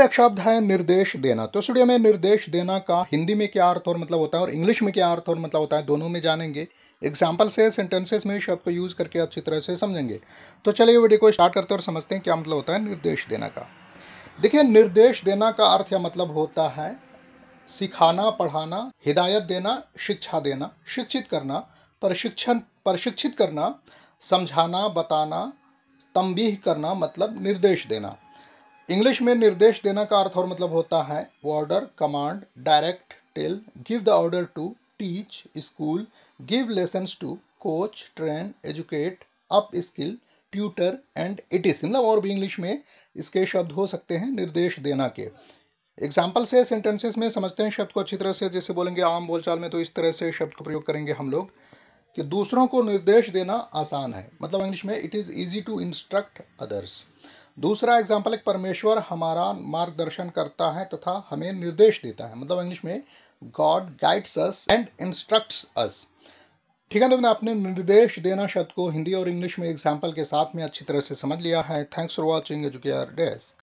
एक शब्द है निर्देश देना तो स्टूडियो में निर्देश देना का हिंदी में क्या अर्थ और मतलब होता है और इंग्लिश में क्या अर्थ और मतलब होता है दोनों में जानेंगे एग्जाम्पल से सेंटेंसेस में शब्द को यूज़ करके अच्छी तरह से समझेंगे तो चलिए वीडियो को स्टार्ट करते हैं और समझते हैं क्या मतलब होता है निर्देश देना का देखिए निर्देश देना का अर्थ या मतलब होता है सिखाना पढ़ाना हिदायत देना शिक्षा देना शिक्षित करना प्रशिक्षण प्रशिक्षित करना समझाना बताना तंबीह करना मतलब निर्देश देना इंग्लिश में निर्देश देना का अर्थ और मतलब होता है order command direct tell give the order to teach school give lesson to coach train educate upskill tutor and it is मतलब और भी इंग्लिश में इसके शब्द हो सकते हैं निर्देश देना के एग्जाम्पल से सेंटेंसेस में समझते हैं शब्द को अच्छी तरह से जैसे बोलेंगे आम बोलचाल में तो इस तरह से शब्द का प्रयोग करेंगे हम लोग कि दूसरों को निर्देश देना आसान है मतलब इंग्लिश में it is easy to instruct others दूसरा एग्जाम्पल एक परमेश्वर हमारा मार्गदर्शन करता है तथा हमें निर्देश देता है मतलब इंग्लिश में God guides us and instructs us ठीक है तो मैंने आपने निर्देश देना शब्द को हिंदी और इंग्लिश में एग्जाम्पल के साथ में अच्छी तरह से समझ लिया है thanks for watching Educare desk